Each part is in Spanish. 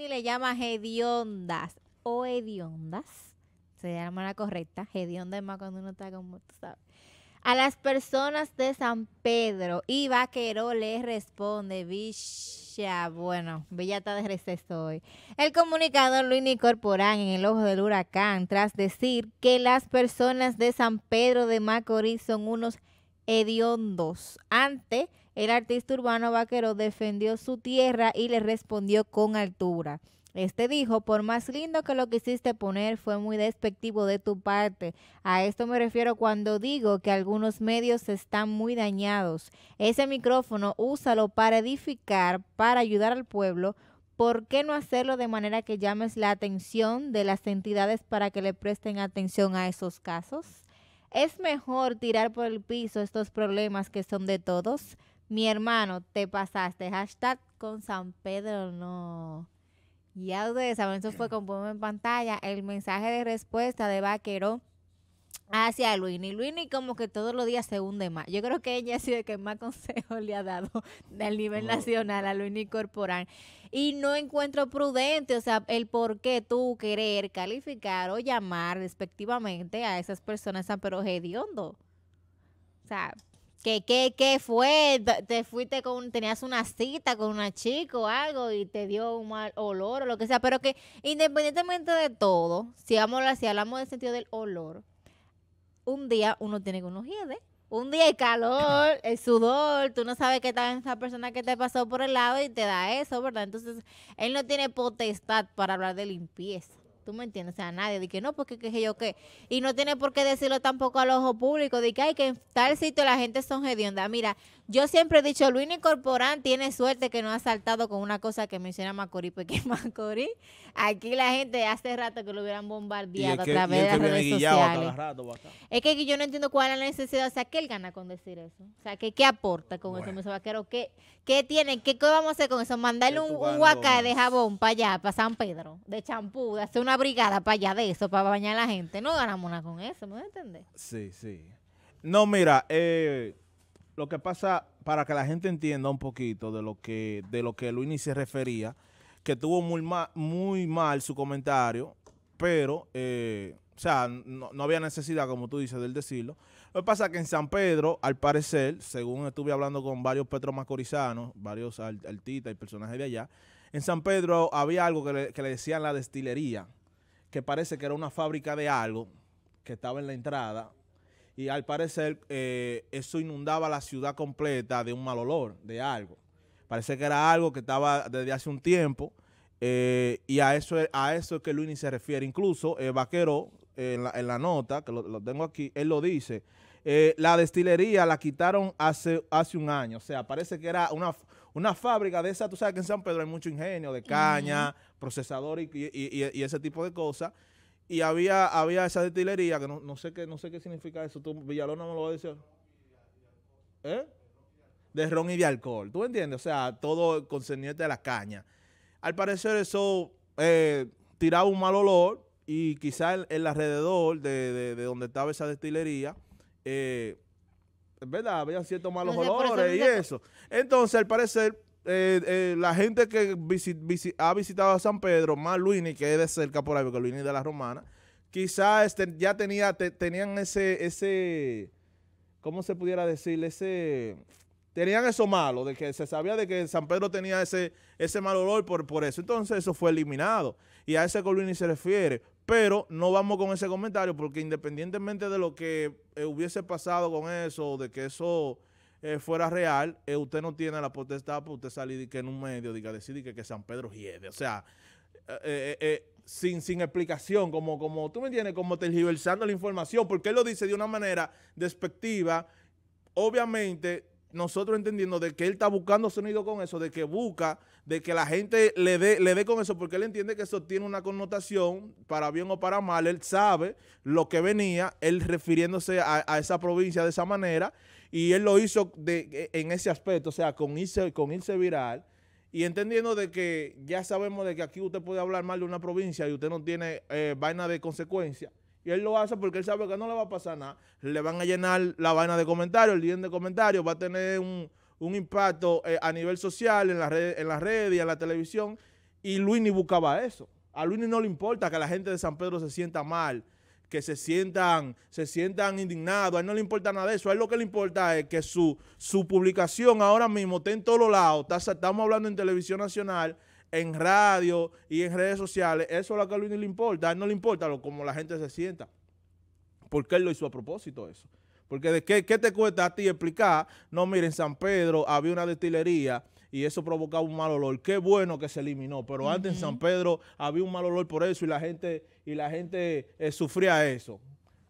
Y le llama hediondas o hediondas. Se llama la correcta. Hedionda es más cuando uno está como, tú sabes. A las personas de San Pedro. Y Vaquero le responde, Villa, bueno, Villa de receso hoy. El comunicador lo incorporan en el ojo del huracán, tras decir que las personas de San Pedro de Macorís son unos hediondos antes el artista urbano vaquero defendió su tierra y le respondió con altura. Este dijo, por más lindo que lo quisiste poner, fue muy despectivo de tu parte. A esto me refiero cuando digo que algunos medios están muy dañados. Ese micrófono úsalo para edificar, para ayudar al pueblo. ¿Por qué no hacerlo de manera que llames la atención de las entidades para que le presten atención a esos casos? ¿Es mejor tirar por el piso estos problemas que son de todos? Mi hermano, te pasaste. Hashtag con San Pedro, no. Ya ustedes saben, eso fue como pongo en pantalla el mensaje de respuesta de Vaquero hacia Luini. Luini como que todos los días se hunde más. Yo creo que ella ha sido el que más consejo le ha dado del nivel nacional a Luini Corporal. Y no encuentro prudente, o sea, el por qué tú querer calificar o llamar respectivamente a esas personas tan pero hediondo. O sea, que qué, qué fue? ¿Te fuiste con, tenías una cita con una chica o algo y te dio un mal olor o lo que sea? Pero que independientemente de todo, si, si hablamos del sentido del olor, un día uno tiene que uno hiede. Un día el calor, el sudor, tú no sabes qué tal esa persona que te pasó por el lado y te da eso, ¿verdad? Entonces, él no tiene potestad para hablar de limpieza. Tú me entiendes, o sea, nadie de que no, porque qué yo qué. Y no tiene por qué decirlo tampoco al ojo público, de que hay que en tal sitio la gente son hedionda. Mira, yo siempre he dicho, Luis Corporán tiene suerte que no ha saltado con una cosa que menciona Macorís, porque Macorís, aquí la gente hace rato que lo hubieran bombardeado a través de las redes sociales. es que yo no entiendo cuál es la necesidad, o sea, ¿qué él gana con decir eso? O sea, ¿qué, aporta con eso, Vaquero? ¿Qué, ¿Qué tiene? ¿Qué, ¿Qué, vamos a hacer con eso? Mandarle un, un de jabón para allá, para San Pedro, de champú, de hacer una brigada para allá de eso, para bañar a la gente. No ganamos nada con eso, ¿me entendés? Sí, sí. No, mira, eh lo que pasa, para que la gente entienda un poquito de lo que, de lo que Luini se refería, que tuvo muy mal, su comentario, pero, eh, o sea, no, había necesidad, como tú dices, del decirlo. Lo que pasa es que en San Pedro, al parecer, según estuve hablando con varios Macorizanos, varios artistas y personajes de allá, en San Pedro había algo que le, que le decían la destilería, que parece que era una fábrica de algo que estaba en la entrada, y al parecer eh, eso inundaba la ciudad completa de un mal olor, de algo. Parece que era algo que estaba desde hace un tiempo eh, y a eso, a eso es que Luini se refiere. Incluso eh, Vaquero, en la, nota, que lo, tengo aquí, él lo dice, la destilería la quitaron hace, hace un año. O sea, parece que era una, una fábrica de esa, tú sabes que en San Pedro hay mucho ingenio de caña, procesador y, ese tipo de cosas y había, había esa destilería que no, sé qué, no sé qué significa eso. ¿Tú, Villalona me lo va a decir. ¿Eh? De ron y de alcohol. ¿Tú entiendes? O sea, todo concerniente a la caña. Al parecer eso eh, tiraba un mal olor y quizá el, el alrededor de, donde estaba esa destilería, eh, ¿verdad? Había ciertos malos olores y eso. Entonces, al parecer, eh, eh, la gente que ha visitado a San Pedro, más Luini, que es de cerca por ahí, porque Luini de la Romana, quizás este, ya tenía, tenían ese, ese, ¿cómo se pudiera decir? Ese, tenían eso malo, de que se sabía de que San Pedro tenía ese, ese mal olor por, por eso. Entonces eso fue eliminado. Y a ese Luini se refiere. Pero no vamos con ese comentario porque independientemente de lo que eh, hubiese pasado con eso, de que eso eh, fuera real, eh, usted no tiene la potestad para usted salir que en un medio, diga, decir que, que San Pedro hiede. O sea, eh, sin, sin explicación, como, como tú me entiendes, como tergiversando la información, porque él lo dice de una manera despectiva, obviamente nosotros entendiendo de que él está buscando sonido con eso, de que busca, de que la gente le dé le dé con eso, porque él entiende que eso tiene una connotación, para bien o para mal, él sabe lo que venía, él refiriéndose a, esa provincia de esa manera, y él lo hizo e, en ese aspecto, o sea, con irse, con irse viral, y entendiendo de que ya sabemos de que aquí usted puede hablar mal de una provincia y usted no tiene eh, vaina de consecuencia, y él lo hace porque él sabe que no le va a pasar nada. Le van a llenar la vaina de comentarios, el día de comentarios, va a tener un, impacto eh, a nivel social, en las redes en las redes y en la televisión. Y Luini buscaba eso. A Luini no le importa que la gente de San Pedro se sienta mal, que se sientan, se sientan indignados. A él no le importa nada de eso. A él lo que le importa es que su, su publicación ahora mismo esté en todos lados. estamos hablando en televisión nacional, en radio y en redes sociales, eso es lo que a Luis no le importa. no le importa lo, como la gente se sienta. Porque él lo hizo a propósito eso. Porque de qué, te cuesta a ti explicar, no, miren, en San Pedro había una destilería y eso provocaba un mal olor. Qué bueno que se eliminó, pero antes en San Pedro había un mal olor por eso y la gente, y la gente eh, sufría eso.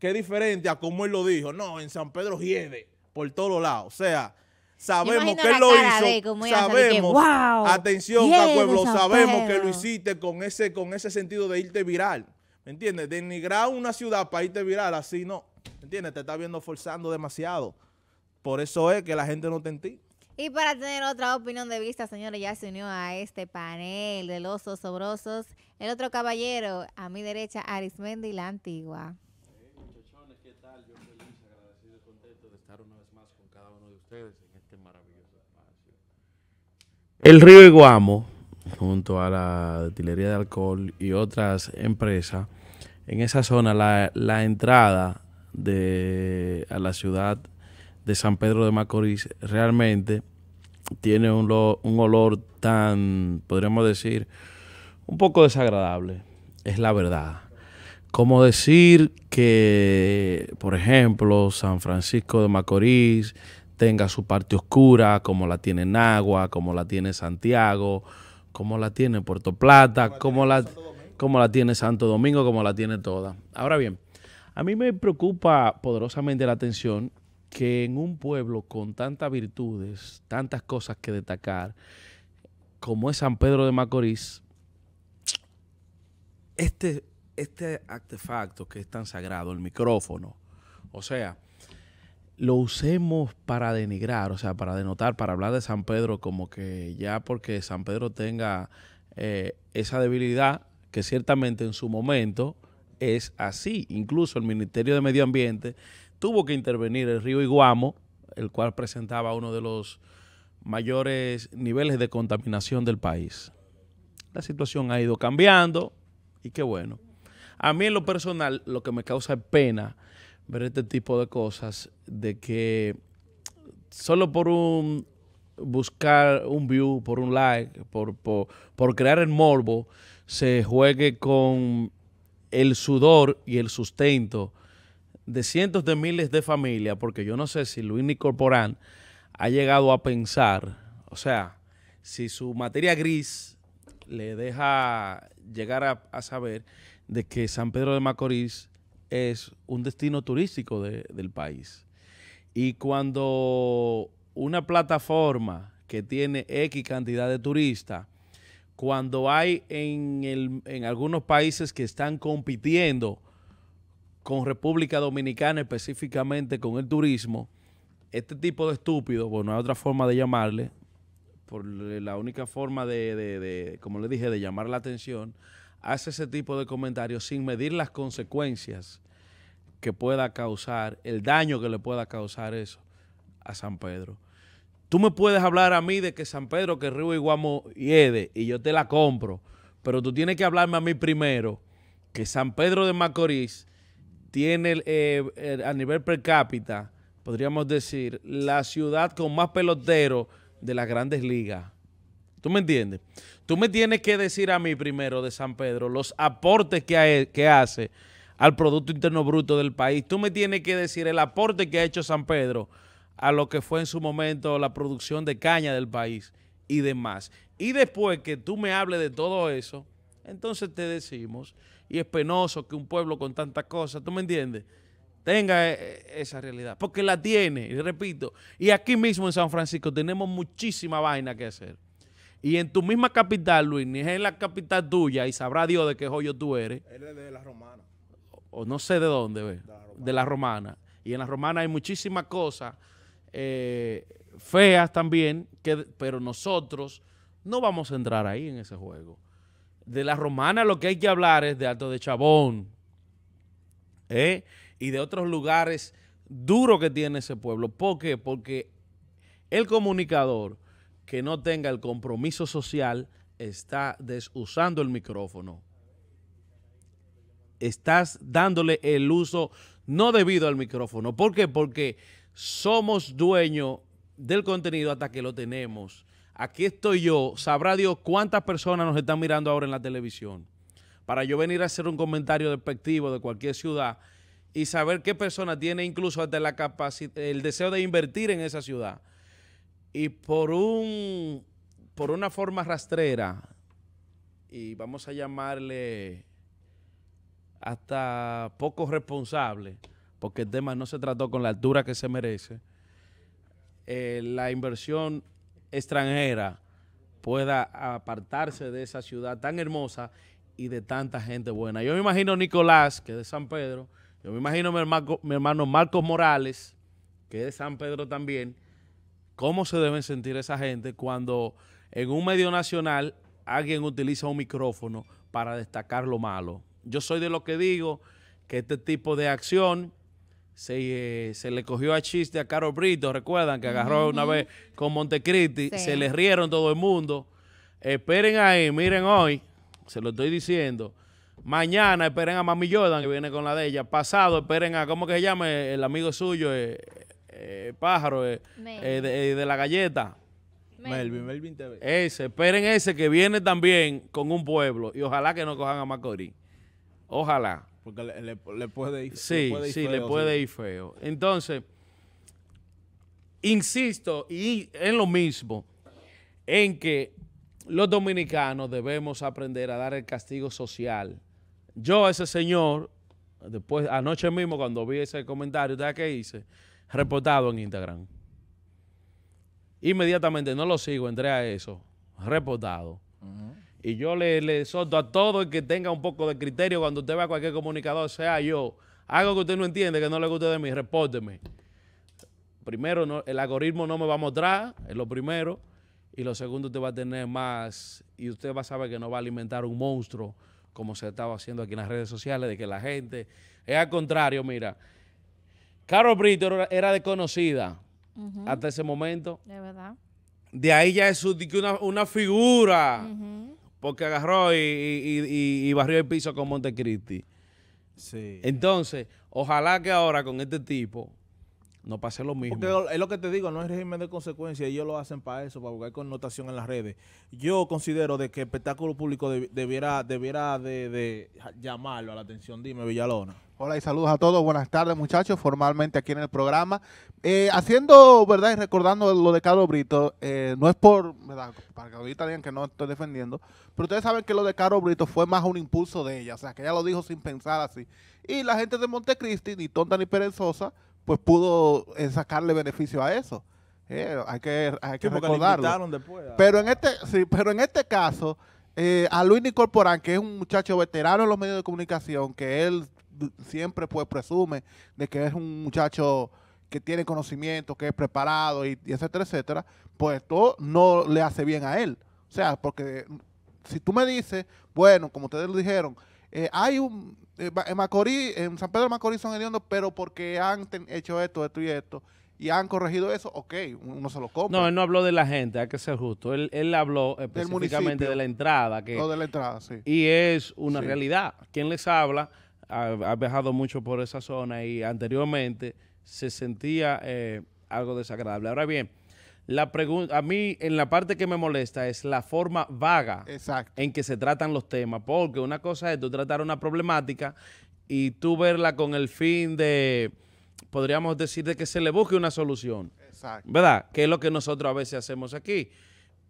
Qué diferente a cómo él lo dijo. No, en San Pedro hiede por todos lados. O sea, Sabemos que lo hizo. sabemos. atención, pueblo, sabemos que lo hiciste con ese, con ese sentido de irte viral. ¿Me entiendes? Denigrar una ciudad para irte viral, así no. ¿Me entiendes? Te está viendo forzando demasiado. Por eso es que la gente no te entiende. Y para tener otra opinión de vista, señores, ya se unió a este panel de los osobrosos. El otro caballero, a mi derecha, Arismendi, la antigua. muchachones, ¿qué tal? Yo feliz, agradecido y contento de estar una vez más con cada uno de ustedes el río Iguamo, junto a la destilería de alcohol y otras empresas, en esa zona la, entrada a la ciudad de San Pedro de Macorís realmente tiene un, un olor tan, podríamos decir, un poco desagradable, es la verdad. Como decir que, por ejemplo, San Francisco de Macorís, tenga su parte oscura, como la tiene Nagua, como la tiene Santiago, como la tiene Puerto Plata, como la, como la tiene Santo Domingo, como la tiene toda. Ahora bien, a mí me preocupa poderosamente la atención que en un pueblo con tantas virtudes, tantas cosas que destacar, como es San Pedro de Macorís, este, este artefacto que es tan sagrado, el micrófono, o sea, lo usemos para denigrar, o sea, para denotar, para hablar de San Pedro como que ya porque San Pedro tenga eh, esa debilidad, que ciertamente en su momento es así. Incluso el Ministerio de Medio Ambiente tuvo que intervenir el río Iguamo, el cual presentaba uno de los mayores niveles de contaminación del país. La situación ha ido cambiando y qué bueno. A mí en lo personal lo que me causa pena ver este tipo de cosas, de que solo por un buscar un view, por un like, por, por, crear el morbo, se juegue con el sudor y el sustento de cientos de miles de familias, porque yo no sé si Luis Nicorporán ha llegado a pensar, o sea, si su materia gris le deja llegar a, a saber de que San Pedro de Macorís es un destino turístico del país. Y cuando una plataforma que tiene X cantidad de turistas, cuando hay en, algunos países que están compitiendo con República Dominicana, específicamente con el turismo, este tipo de estúpido, bueno, hay otra forma de llamarle, por la única forma de, de como le dije, de llamar la atención, hace ese tipo de comentarios sin medir las consecuencias que pueda causar, el daño que le pueda causar eso a San Pedro. Tú me puedes hablar a mí de que San Pedro, que Río Iguamo yede, y yo te la compro, pero tú tienes que hablarme a mí primero que San Pedro de Macorís tiene eh, eh, a nivel per cápita, podríamos decir, la ciudad con más peloteros de las grandes ligas. ¿Tú me entiendes? Tú me tienes que decir a mí primero de San Pedro los aportes que, hace al Producto Interno Bruto del país. Tú me tienes que decir el aporte que ha hecho San Pedro a lo que fue en su momento la producción de caña del país y demás. Y después que tú me hables de todo eso, entonces te decimos, y es penoso que un pueblo con tantas cosas, ¿tú me entiendes? Tenga e, e, esa realidad, porque la tiene, y repito, y aquí mismo en San Francisco tenemos muchísima vaina que hacer. Y en tu misma capital, Luis, ni es en la capital tuya, y sabrá Dios de qué joyo tú eres. Él es de la romana. O no sé de dónde, De la romana. Y en la romana hay muchísimas cosas eh, feas también, que, pero nosotros no vamos a entrar ahí en ese juego. De la romana lo que hay que hablar es de Alto de Chabón ¿eh? y de otros lugares duros que tiene ese pueblo. ¿Por qué? Porque el comunicador que no tenga el compromiso social está desusando el micrófono. Estás dándole el uso no debido al micrófono. ¿Por qué? Porque somos dueños del contenido hasta que lo tenemos. Aquí estoy yo. Sabrá Dios cuántas personas nos están mirando ahora en la televisión. Para yo venir a hacer un comentario despectivo de cualquier ciudad y saber qué persona tiene incluso hasta la el deseo de invertir en esa ciudad y por, un, por una forma rastrera, y vamos a llamarle hasta poco responsable, porque el tema no se trató con la altura que se merece, eh, la inversión extranjera pueda apartarse de esa ciudad tan hermosa y de tanta gente buena. Yo me imagino Nicolás, que es de San Pedro, yo me imagino mi hermano Marcos Morales, que es de San Pedro también, cómo se deben sentir esa gente cuando en un medio nacional alguien utiliza un micrófono para destacar lo malo. Yo soy de lo que digo que este tipo de acción se, eh, le cogió a chiste a Caro Brito, recuerdan que agarró una vez con Montecristi, se le rieron todo el mundo. Esperen ahí, miren hoy, se lo estoy diciendo. Mañana esperen a Mami Jordan, que viene con la de ella. Pasado esperen a, ¿cómo que se llama? El amigo suyo, eh, eh, pájaro eh, eh, de, la galleta. Melvin. Melvin, Ese, esperen ese que viene también con un pueblo y ojalá que no cojan a Macorís. Ojalá. Porque le, puede ir Sí, sí, feo, le puede ir feo. Entonces, insisto y en lo mismo, en que los dominicanos debemos aprender a dar el castigo social. Yo a ese señor, después anoche mismo cuando vi ese comentario, ¿sabes qué hice? reportado en Instagram. Inmediatamente, no lo sigo, entré a eso, reportado. Y yo le, le solto a todo el que tenga un poco de criterio cuando usted va a cualquier comunicador, sea yo, algo que usted no entiende, que no le guste de mí, repórteme. Primero, el algoritmo no me va a mostrar, es lo primero. Y lo segundo, usted va a tener más, y usted va a saber que no va a alimentar un monstruo como se estaba haciendo aquí en las redes sociales, de que la gente, es al contrario, mira, Carol Brito era desconocida hasta ese momento. De verdad. De ahí ya es una, figura. Porque agarró y, y, y, barrió el piso con Montecristi. Sí. Entonces, ojalá que ahora con este tipo no pase lo mismo. es lo que te digo, no es régimen de consecuencia, ellos lo hacen para eso, para buscar connotación en las redes. Yo considero de que el espectáculo público debiera, debiera de, llamarlo a la atención. Dime, Villalona. Hola y saludos a todos. Buenas tardes, muchachos, formalmente aquí en el programa. Eh, haciendo, ¿verdad? Y recordando lo de Caro Brito, eh, no es por, Para que ahorita digan que no estoy defendiendo, pero ustedes saben que lo de Caro Brito fue más un impulso de ella, o sea, que ella lo dijo sin pensar así. Y la gente de Montecristi, ni tonta ni perezosa, pues pudo eh, sacarle beneficio a eso. Eh, hay que, hay que recordarlo. Pero en este, sí, pero en este caso, eh, a Luis Nicorporán, que es un muchacho veterano en los medios de comunicación, que él siempre pues presume de que es un muchacho que tiene conocimiento, que es preparado, etcétera, etcétera, pues todo no le hace bien a él. O sea, porque si tú me dices, bueno, como ustedes lo dijeron, eh, hay un, eh, en Macorís, en San Pedro de Macorís son hediondos, pero porque han hecho esto, esto y esto, y han corregido eso, ok, uno se lo compra. No, él no habló de la gente, hay que ser justo. Él, él habló específicamente de la entrada. Que, de la entrada, Y es una realidad. Quien les habla ha, ha, viajado mucho por esa zona y anteriormente se sentía eh, algo desagradable. Ahora bien, la pregunta, a mí en la parte que me molesta es la forma vaga en que se tratan los temas, porque una cosa es tú tratar una problemática y tú verla con el fin de, podríamos decir, de que se le busque una solución. ¿Verdad? Que es lo que nosotros a veces hacemos aquí.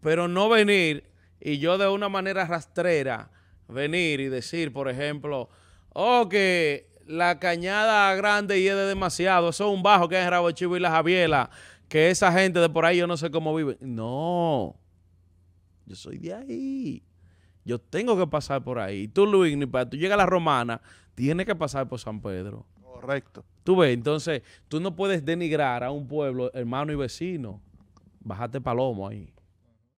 Pero no venir y yo de una manera rastrera venir y decir, por ejemplo, oh, que la cañada grande y es de demasiado, eso es un bajo que es en Rabo Chivo y la Javiela que esa gente de por ahí yo no sé cómo vive. No, yo soy de ahí. Yo tengo que pasar por ahí. Tú, Luis, ni para tú llegas a la romana, tienes que pasar por San Pedro. Correcto. Tú ves, entonces, tú no puedes denigrar a un pueblo, hermano y vecino. Bájate palomo ahí.